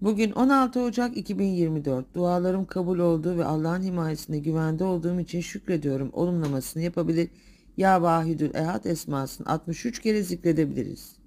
Bugün 16 Ocak 2024. Dualarım kabul oldu ve Allah'ın himayesinde güvende olduğum için şükrediyorum. Olumlamasını yapabilir. Ya Vahidül Ehad esmasını 63 kere zikredebiliriz.